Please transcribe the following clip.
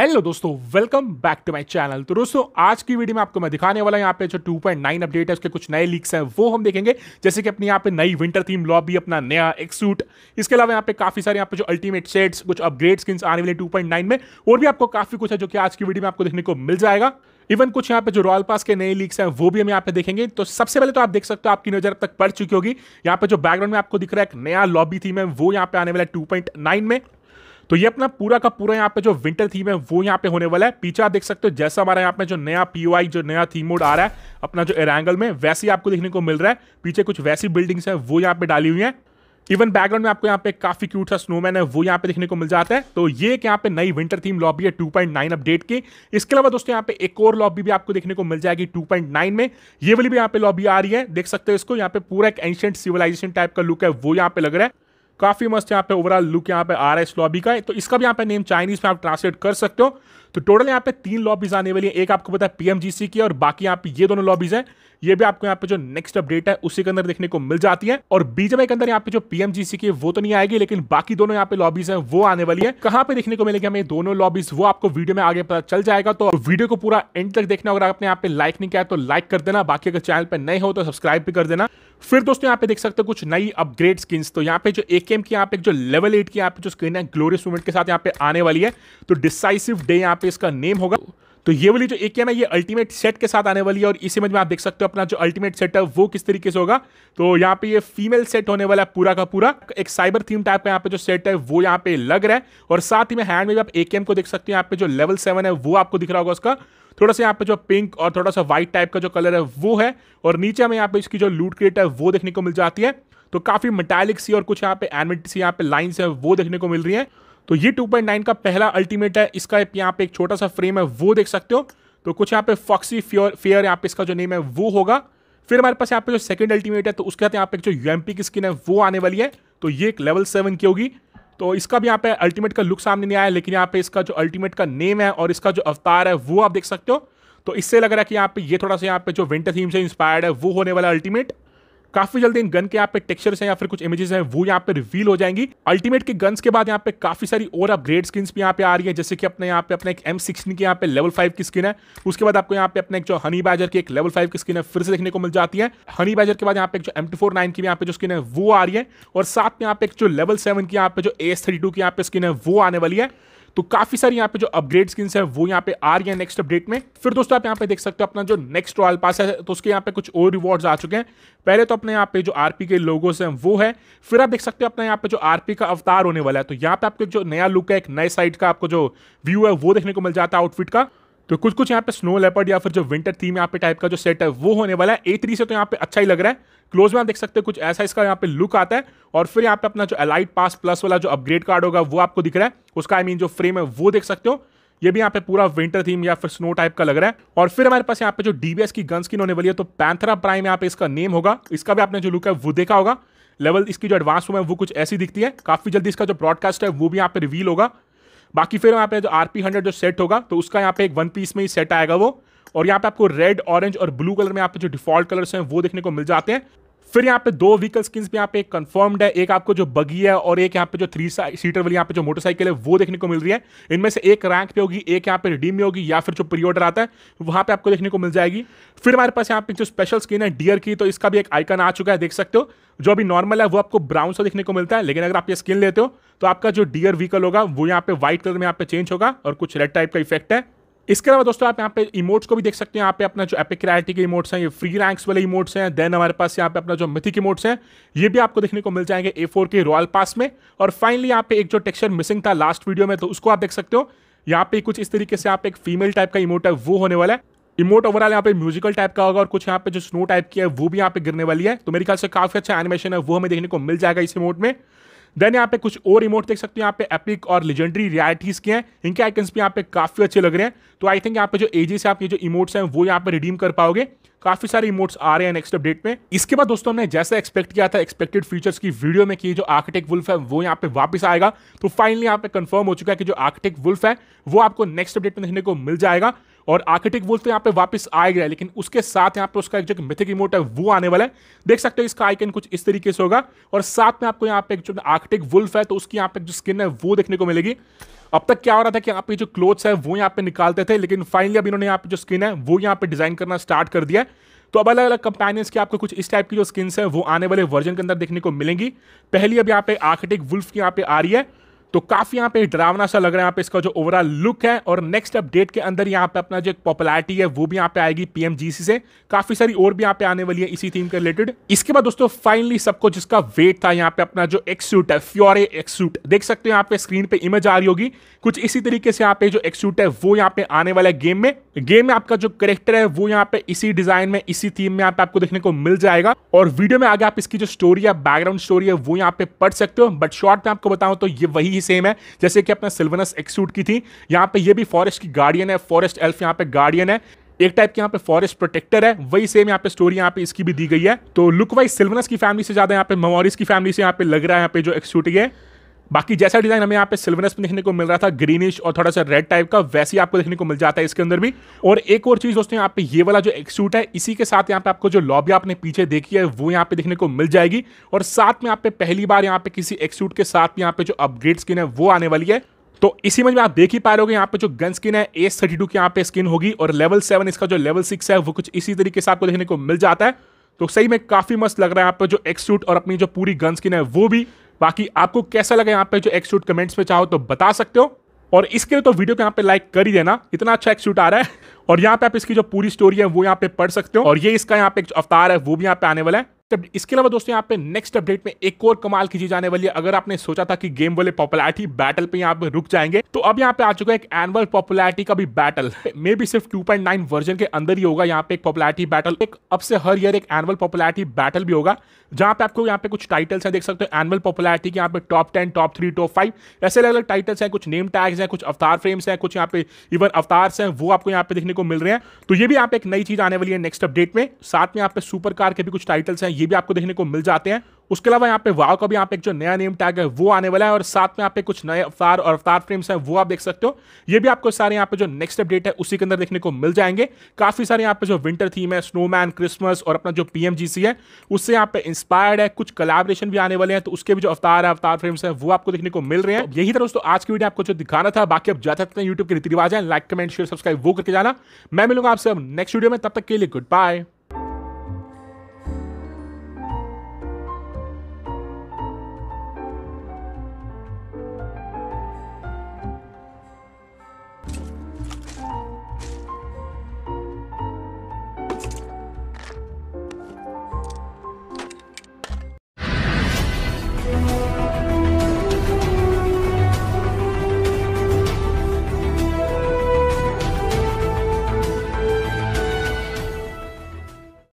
hello दोस्तों welcome back to my channel तो दोस्तों आज की वीडियो में आपको मैं दिखाने वाला यहाँ पे जो 2.9 अपडेट है उसके कुछ नए लीक्स हैं वो हम देखेंगे जैसे कि अपने यहाँ पे नई विंटर थीम लॉबी अपना नया एक सूट इसके अलावा यहाँ पे काफी सारे यहाँ पे जो अल्टीमेट सेट्स कुछ अपग्रेड स्किन्स आने वाले 2.9 में और भी आपको काफी कुछ है जो कि आज की वीडियो में आपको देखने को मिल जाएगा इवन कुछ यहाँ पे जो रॉयल पास के नए लीक्स हैं वो भी हम यहाँ पे देखेंगे तो सबसे पहले तो आप देख सकते हो आपकी नजर अब तक पड़ चुकी होगी यहाँ पे जो बैकग्राउंड में आपको दिख रहा है एक नया लॉबी थीम है वो यहाँ पे आने वाला है टू में तो ये अपना पूरा का पूरा यहाँ पे जो विंटर थीम है वो यहाँ पे होने वाला है पीछे आप देख सकते हो जैसा हमारा यहाँ पे जो नया पीओआई जो नया थीम मोड आ रहा है अपना जो एरांगल में वैसी आपको देखने को मिल रहा है पीछे कुछ वैसी बिल्डिंग्स है वो यहाँ पे डाली हुई है इवन बैकग्राउंड में आपको यहाँ पे काफी क्यूट सा स्नोमैन है वो यहाँ पे देखने को मिल जाता है तो ये एक यहाँ पे नई विंटर थीम लॉबी है 2.9 अपडेट की इसके अलावा दोस्तों यहाँ पे एक और लॉबी भी आपको देखने को मिल जाएगी 2.9 में ये वाली भी यहाँ पे लॉबी आ रही है देख सकते हो इसको यहाँ पे पूरा एक एंशियंट सिविलाइजेशन टाइप का लुक है वो यहाँ पे लग रहा है काफ़ी मस्त यहाँ पे ओवरऑल लुक यहाँ पे आ रहा है इस लॉबी का तो इसका भी यहाँ पे नेम चाइनीज़ में आप ट्रांसलेट कर सकते हो तो टोटल यहाँ पे तीन लॉबीज आने वाली है एक आपको पता है पीएमजीसी की और बाकी यहाँ पे ये दोनों लॉबीज है ये भी आपको यहाँ पे जो नेक्स्ट अपडेट है उसी के अंदर देखने को मिल जाती है और बीजेपी के अंदर यहाँ पे जो पीएमजीसी की वो तो नहीं आएगी लेकिन बाकी दोनों यहाँ पे लॉबीज है वो आने वाली है कहाँ पे देखने को मिलेगी हमें दोनों लॉबीज वो आपको वीडियो में आगे पता चल जाएगा तो वीडियो को पूरा एंड तक देखना अगर आपने यहाँ पे लाइक नहीं किया तो लाइक कर देना बाकी अगर चैनल पर नए हो तो सब्सक्राइब भी कर देना फिर दोस्तों यहाँ पे देख सकते हो कुछ नई अपग्रेड स्किन्स तो यहाँ पे जो ए की यहाँ पे जो लेवल एट की यहाँ पे जो स्किन है ग्लोरियस मूवमेंट के साथ यहाँ पे आने वाली है तो डिसाइसिव डे यहाँ पे इसका नेम होगा तो ये वाली जो एक है ना ये अल्टीमेट सेट के साथ आने वाली है और इसी में आप देख सकते हो अपना जो अल्टीमेट सेट है वो किस तरीके से होगा तो यहाँ पे ये फीमेल सेट होने वाला है पूरा का पूरा एक साइबर थीम टाइप का यहाँ पे जो सेट है वो यहाँ पे लग रहा है और साथ ही में हैंड में भी आप एकेएम को देख सकते हो यहाँ पे जो लेवल सेवन है वो आपको दिख रहा होगा उसका थोड़ा सा यहाँ पे जो पिंक और थोड़ा सा व्हाइट टाइप का जो कलर है वो है और नीचे हमें यहाँ पे इसकी जो लूट क्रिएट है वो देखने को मिल जाती है तो काफी मेटालिक सी और कुछ यहाँ पे एनमेट सी यहाँ पे लाइन्स है वो देखने को मिल रही है तो ये 2.9 का पहला अल्टीमेट है इसका यहाँ पे एक छोटा सा फ्रेम है वो देख सकते हो तो कुछ यहाँ पे फॉक्सी फ्योर फेयर यहाँ पे इसका जो नेम है वो होगा फिर हमारे पास यहाँ पे जो सेकंड अल्टीमेट है तो उसके साथ यहाँ पे जो यूएमपी की स्किन है वो आने वाली है तो ये एक लेवल सेवन की होगी तो इसका भी यहाँ पे अल्टीमेट का लुक सामने नहीं आया लेकिन यहाँ पे इसका जो अल्टीमेट का नेम है और इसका जो अवतार है वो आप देख सकते हो तो इससे लग रहा है कि यहाँ पे ये थोड़ा सा यहाँ पे जो विंटर थीम से इंस्पायर्ड है वो होने वाला अल्टीमेट काफी जल्दी इन गन के यहाँ पे टेक्चर हैं या फिर कुछ इमेजेस हैं वो यहाँ पे रिवील हो जाएंगी अल्टीमेट के गन्स के बाद यहाँ पे काफी सारी और अपग्रेड स्किन भी यहाँ पे आ रही है जैसे कि अपने यहाँ पे अपने एक एम सिक्सटीन की यहाँ पे लेवल फाइव की स्किन है उसके बाद आपको यहाँ पे अपने जो हनी बैजर की एक लेवल फाइव की स्किन है फिर से देखने को मिल जाती है हनी बैजर के बाद यहाँ पे जो एम टू फोर नाइन की यहाँ पे जो स्किन है वो आ रही है और साथ में यहाँ पे जो लेवल सेवन की यहाँ पे जो एस थर्टी टू की यहाँ पे स्किन है वो आने वाली है तो काफ़ी सारी यहाँ पे जो अपग्रेड स्किन्स है वो यहाँ पे आ रही है नेक्स्ट अपडेट में फिर दोस्तों आप यहाँ पे देख सकते हो अपना जो नेक्स्ट रॉयल पास है तो उसके यहाँ पे कुछ और रिवॉर्ड्स आ चुके हैं पहले तो अपने यहाँ पे जो आरपी के लोगोस हैं वो है फिर आप देख सकते हो अपना यहाँ पे जो आरपी का अवतार होने वाला है तो यहाँ पे आपको जो नया लुक है एक नए साइड का आपको जो व्यू है वो देखने को मिल जाता है आउटफिट का तो कुछ कुछ यहाँ पे स्नो लेपर्ड या फिर जो विंटर थीम यहाँ पे टाइप का जो सेट है वो होने वाला है ए थ्री से तो यहाँ पे अच्छा ही लग रहा है क्लोज में आप देख सकते हैं कुछ ऐसा इसका यहाँ पे लुक आता है और फिर यहाँ पे अपना जो अलाइट पास प्लस वाला जो अपग्रेड कार्ड होगा वो आपको दिख रहा है उसका आई I मीन mean, जो फ्रेम है वो देख सकते हो ये भी यहाँ पे पूरा विंटर थीम या फिर स्नो टाइप का लग रहा है और फिर हमारे पास यहाँ पे जो डीबीएस की गन स्किन होने वाली है तो पैंथरा प्राइम यहाँ पे इसका नेम होगा इसका भी आपने जो लुक है वो देखा होगा लेवल इसकी जो एडवांस हुआ है वो कुछ ऐसी दिखती है काफी जल्दी इसका जो ब्रॉडकास्ट है वो भी यहाँ पे रिवील होगा बाकी फिर यहाँ पे जो आर पी हंड्रेड जो सेट होगा तो उसका यहाँ पे एक वन पीस में ही सेट आएगा वो और यहाँ पे आपको रेड ऑरेंज और ब्लू कलर में यहाँ पे जो डिफॉल्ट कलर्स हैं वो देखने को मिल जाते हैं फिर यहाँ पे दो व्हीकल स्किन्स भी यहाँ पे कंफर्म्ड है एक आपको जो बगी है और एक यहाँ पे जो थ्री सीटर वाली यहाँ पे जो मोटरसाइकिल है वो देखने को मिल रही है इनमें से एक रैंक पे होगी एक यहाँ पे रिडीम में होगी या फिर जो प्री ऑर्डर आता है वहाँ पे आपको देखने को मिल जाएगी फिर हमारे पास यहाँ पे जो स्पेशल स्किन है डियर की तो इसका भी एक आइकन आ चुका है देख सकते हो जो अभी नॉर्मल है वो आपको ब्राउन सा देखने को मिलता है लेकिन अगर आप ये स्किन लेते हो तो आपका जो डियर व्हीकल होगा वो यहाँ पे व्हाइट कलर में यहाँ पे चेंज होगा और कुछ रेड टाइप का इफेक्ट है इसके अलावा दोस्तों आप यहाँ पे इमोट्स को भी देख सकते हैं यहाँ पे अपना जो एपिक रैलिटी के इमोट्स हैं ये फ्री रैंक्स वाले इमोट्स हैं देन हमारे पास यहाँ पे अपना जो मिथिक इमोट्स हैं ये भी आपको देखने को मिल जाएंगे ए फोर के रॉयल पास में और फाइनली यहाँ पे एक जो टेक्सचर मिसिंग था लास्ट वीडियो में तो उसको आप देख सकते हो यहाँ पे कुछ इस तरीके से आप एक फीमेल टाइप का इमोट है वो होने वाला है इमोट ओवरऑल यहाँ पे म्यूजिकल टाइप का होगा और कुछ यहाँ पे जो स्नो टाइप की है वो भी यहाँ पे गिरने वाली है तो मेरे ख्याल से काफी अच्छा एनिमेशन है वो हमें देखने को मिल जाएगा इस इमोट में देन यहाँ पे कुछ और रिमोट देख सकते हो यहाँ पे एपिक और लेजेंडरी रियालिटीज के हैं इनके आइकन्स भी यहाँ पे काफी अच्छे लग रहे हैं तो आई थिंक यहाँ पे जो एजी से आप ये जो इमोट्स हैं वो यहाँ पे रिडीम कर पाओगे काफी सारे इमोट्स आ रहे हैं नेक्स्ट अपडेट में इसके बाद दोस्तों हमने जैसा एक्सपेक्ट किया था एक्सपेक्टेड फीचर्स की वीडियो में कि जो आर्किटेक वुल्फ है वो यहाँ पे वापस आएगा तो फाइनली यहाँ पे कंफर्म हो चुका है कि जो आर्किटेक वुल्फ है वो आपको नेक्स्ट अपडेट में देखने को मिल जाएगा और आर्किटेक्ट वुल्फ तो यहाँ पे वापस है लेकिन उसके साथ यहाँ पे उसका एक जो मिथिक रिमोट है वो आने वाला है देख सकते हो इसका आइकन कुछ इस तरीके से होगा और साथ में आपको यहाँ पे एक जो आर्किटेक्ट वुल्फ है तो उसकी यहाँ पे जो स्किन है वो देखने को मिलेगी अब तक क्या हो रहा था कि यहाँ पे जो क्लोथ्स है वो यहाँ पे निकालते थे लेकिन फाइनली अब इन्होंने यहाँ पे जो स्किन है वो यहाँ पे डिजाइन करना स्टार्ट कर दिया तो अब अलग अलग कंपेनियंस की आपको कुछ इस टाइप की जो स्किन्स है वो आने वाले वर्जन के अंदर देखने को मिलेंगी पहली अब यहाँ पे आर्किटेक्ट वुल्फ की यहाँ पे आ रही है तो काफी यहाँ पे डरावना सा लग रहा है यहाँ पे इसका जो ओवरऑल लुक है और नेक्स्ट अपडेट के अंदर यहाँ पे अपना जो पॉपुलैरिटी है वो भी यहाँ पे आएगी पीएमजीसी से काफी सारी और भी यहाँ पे आने वाली है इसी थीम के रिलेटेड इसके बाद दोस्तों फाइनली सबको जिसका वेट था यहाँ पे अपना जो सूट है फ्योरे सूट देख सकते हो यहाँ पे स्क्रीन पे इमेज आ रही होगी कुछ इसी तरीके से यहाँ पे जो सूट है वो यहाँ पे आने वाला है गेम में गेम में आपका जो करेक्टर है वो यहाँ पे इसी डिजाइन में इसी थीम में यहाँ पे आपको देखने को मिल जाएगा और वीडियो में आगे आप इसकी जो स्टोरी है बैकग्राउंड स्टोरी है वो यहाँ पे पढ़ सकते हो बट शॉर्ट में आपको बताऊं तो ये वही ही सेम है जैसे कि अपना सिल्वनस एक्सूट की थी यहाँ पे ये भी फॉरेस्ट की गार्डियन है फॉरेस्ट एल्फ यहाँ पे गार्डियन है एक टाइप के यहाँ पे फॉरेस्ट प्रोटेक्टर है वही सेम यहाँ पे स्टोरी यहाँ पे इसकी भी दी गई है तो लुक वाइज सिल्वनस की फैमिली से ज्यादा यहाँ पे मेमोरीज की फैमिली से यहाँ पे लग रहा है यहाँ पे जो एक्सूट है बाकी जैसा डिजाइन हमें यहाँ पे सिल्वरस में देखने को मिल रहा था ग्रीनिश और थोड़ा सा रेड टाइप का वैसे ही आपको देखने को मिल जाता है इसके अंदर भी और एक और चीज दोस्तों यहाँ पे ये वाला जो एक्सूट है इसी के साथ यहाँ पे आपको जो लॉबी आपने पीछे देखी है वो यहाँ पे देखने को मिल जाएगी और साथ में आप पे पहली बार यहाँ पे किसी एक्सूट के साथ यहाँ पे जो अपग्रेड स्किन है वो आने वाली है तो इसी में आप देख ही पा रहे हो यहाँ पे जो गन स्किन है एस थर्टी टू की यहाँ पे स्किन होगी और लेवल सेवन इसका जो लेवल सिक्स है वो कुछ इसी तरीके से आपको देखने को मिल जाता है तो सही में काफी मस्त लग रहा है यहाँ पे जो एक्सूट और अपनी जो पूरी गन स्किन है वो भी बाकी आपको कैसा लगा यहाँ पे जो एक्सूट शूट कमेंट्स में चाहो तो बता सकते हो और इसके लिए तो वीडियो को यहाँ पे लाइक कर ही देना इतना अच्छा एक्सूट शूट आ रहा है और यहाँ पे आप इसकी जो पूरी स्टोरी है वो यहाँ पे पढ़ सकते हो और ये इसका यहाँ पे अवतार है वो भी यहाँ पे आने वाला है इसके अलावा दोस्तों यहाँ पे नेक्स्ट अपडेट में एक और कमाल की चीज आने वाली है अगर आपने सोचा था कि गेम वाले पॉपुलैरिटी बैटल पे यहाँ पे रुक जाएंगे तो अब यहाँ पे आ चुका है एक एनुअल पॉपुलैरिटी का भी बैटल मे बी सिर्फ 2.9 वर्जन के अंदर ही होगा यहाँ पे एक पॉपुलैरिटी बैटल एक अब से हर ईयर एक एनुअल पॉपुलैरिटी बैटल भी होगा जहां पे आपको यहाँ पे कुछ टाइटल्स हैं देख सकते हो एनुअल पॉपुलैरिटी के यहाँ पे top ten top three top five ऐसे अलग अलग टाइटल्स हैं कुछ नेम टैग्स हैं कुछ अवतार फ्रेम्स हैं कुछ यहाँ पे इवन अवतार्स हैं वो आपको यहाँ पे देखने को मिल रहे हैं तो ये भी यहाँ पे एक नई चीज आने वाली है नेक्स्ट अपडेट में साथ में यहाँ पे सुपर कार के भी कुछ टाइटल्स हैं ये भी आपको देखने को मिल जाते हैं उसके अलावा यहाँ पे वाव का भी यहाँ पे एक जो नया नेम टैग है वो आने वाला है और साथ में यहाँ पे कुछ नए अवतार और अवतार फ्रेम्स हैं वो आप देख सकते हो ये भी आपको सारे यहाँ पे जो नेक्स्ट अपडेट है उसी के अंदर देखने को मिल जाएंगे काफी सारे यहाँ पे जो विंटर थीम है स्नोमैन क्रिसमस और अपना जो पीएमजीसी है उससे यहाँ पे इंस्पायर्ड है कुछ कलाबरेशन भी आने वाले हैं तो उसके भी जो अवतार है अवतार फ्रेम्स है वो आपको देखने को मिल रहे हैं तो यही तरह दोस्तों आज की वीडियो आपको जो दिखाना था बाकी आप जा सकते हैं यूट्यूब के रीति रिवाज है लाइक कमेंट शेयर सब्सक्राइब वो करके जाना मैं मिलूंगा आपसे नेक्स्ट वीडियो में तब तक के लिए गुड बाय